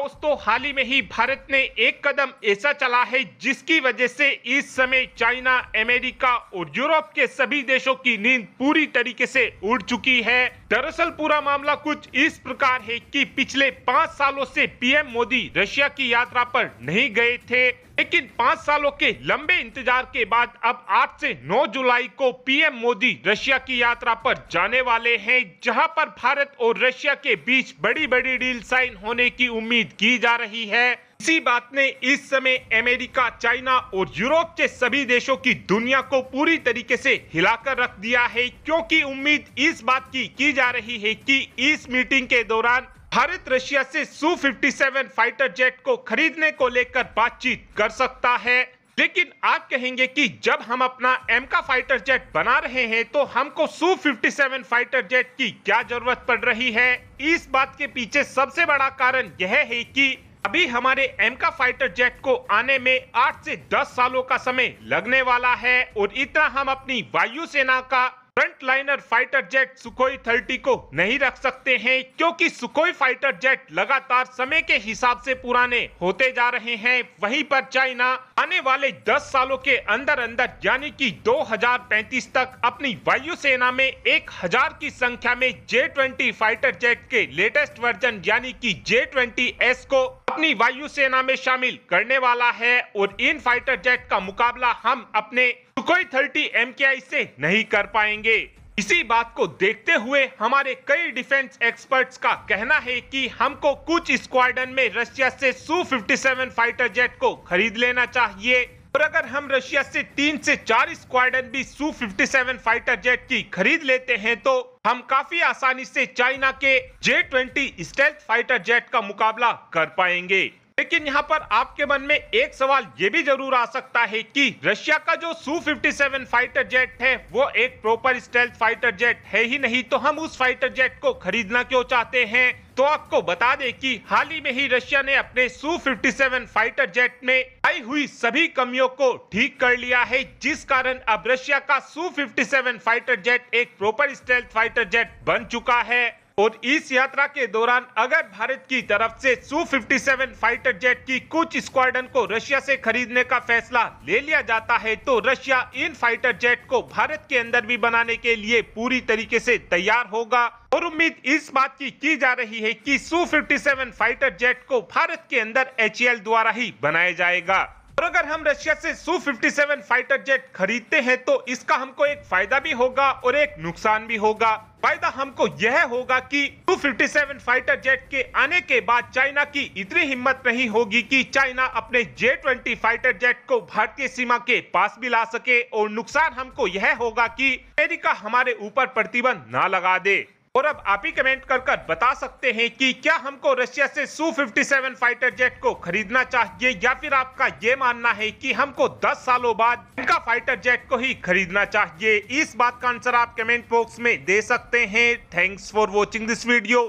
दोस्तों हाल ही में ही भारत ने एक कदम ऐसा चला है जिसकी वजह से इस समय चाइना अमेरिका और यूरोप के सभी देशों की नींद पूरी तरीके से उड़ चुकी है दरअसल पूरा मामला कुछ इस प्रकार है कि पिछले पाँच सालों से पीएम मोदी रशिया की यात्रा पर नहीं गए थे लेकिन पाँच सालों के लंबे इंतजार के बाद अब 8 से 9 जुलाई को पीएम मोदी रशिया की यात्रा पर जाने वाले हैं जहां पर भारत और रशिया के बीच बड़ी बड़ी डील साइन होने की उम्मीद की जा रही है इसी बात ने इस समय अमेरिका चाइना और यूरोप के सभी देशों की दुनिया को पूरी तरीके से हिलाकर रख दिया है क्योंकि उम्मीद इस बात की की जा रही है कि इस मीटिंग के दौरान भारत रशिया से सु 57 फाइटर जेट को खरीदने को लेकर बातचीत कर सकता है लेकिन आप कहेंगे कि जब हम अपना एम का फाइटर जेट बना रहे हैं तो हमको सु 57 फाइटर जेट की क्या जरूरत पड़ रही है इस बात के पीछे सबसे बड़ा कारण यह है कि अभी हमारे एम का फाइटर जेट को आने में 8 से 10 सालों का समय लगने वाला है और इतना हम अपनी वायुसेना का front liner fighter jet Sukhoi thirty को नहीं रख सकते हैं क्योंकि सुखोई फाइटर जेट लगातार समय के हिसाब से पुराने होते जा रहे हैं वहीं पर चाइना आने वाले 10 सालों के अंदर अंदर यानी कि 2035 तक अपनी वायुसेना में 1000 की संख्या में जे ट्वेंटी फाइटर जेट के लेटेस्ट वर्जन यानी कि जे ट्वेंटी एस को अपनी वायुसेना में शामिल करने वाला है और इन फाइटर जेट का मुकाबला हम अपने कोई थर्टी एम से नहीं कर पाएंगे इसी बात को देखते हुए हमारे कई डिफेंस एक्सपर्ट्स का कहना है कि हमको कुछ स्क्वाडन में रशिया से सू 57 फाइटर जेट को खरीद लेना चाहिए और अगर हम रशिया से तीन से चार स्क्वाडन भी सू 57 फाइटर जेट की खरीद लेते हैं तो हम काफी आसानी से चाइना के J twenty stealth fighter jet का मुकाबला कर पाएंगे लेकिन यहाँ पर आपके मन में एक सवाल ये भी जरूर आ सकता है कि रशिया का जो सू 57 फाइटर जेट है वो एक प्रॉपर स्टेल्थ फाइटर जेट है ही नहीं तो हम उस फाइटर जेट को खरीदना क्यों चाहते हैं तो आपको बता दें कि हाल ही में ही रशिया ने अपने सू 57 फाइटर जेट में आई हुई सभी कमियों को ठीक कर लिया है जिस कारण अब रशिया का सू 57 फाइटर जेट एक प्रॉपर स्टेल्थ फाइटर जेट बन चुका है और इस यात्रा के दौरान अगर भारत की तरफ से सू 57 फाइटर जेट की कुछ स्क्वाडन को रशिया से खरीदने का फैसला ले लिया जाता है तो रशिया इन फाइटर जेट को भारत के अंदर भी बनाने के लिए पूरी तरीके से तैयार होगा और उम्मीद इस बात की की जा रही है कि सू 57 फाइटर जेट को भारत के अंदर एच द्वारा ही बनाया जाएगा और अगर हम रशिया से सू 57 फाइटर जेट खरीदते हैं तो इसका हमको एक फायदा भी होगा और एक नुकसान भी होगा फायदा हमको यह होगा कि 257 फाइटर जेट के आने के बाद चाइना की इतनी हिम्मत नहीं होगी कि चाइना अपने जे ट्वेंटी फाइटर जेट को भारतीय सीमा के पास भी ला सके और नुकसान हमको यह होगा कि अमेरिका हमारे ऊपर प्रतिबंध ना लगा दे और अब आप ही कमेंट कर कर बता सकते हैं कि क्या हमको रशिया से सू 57 फाइटर जेट को खरीदना चाहिए या फिर आपका ये मानना है कि हमको 10 सालों बाद इनका फाइटर जेट को ही खरीदना चाहिए इस बात का आंसर आप कमेंट बॉक्स में दे सकते हैं thanks for watching this video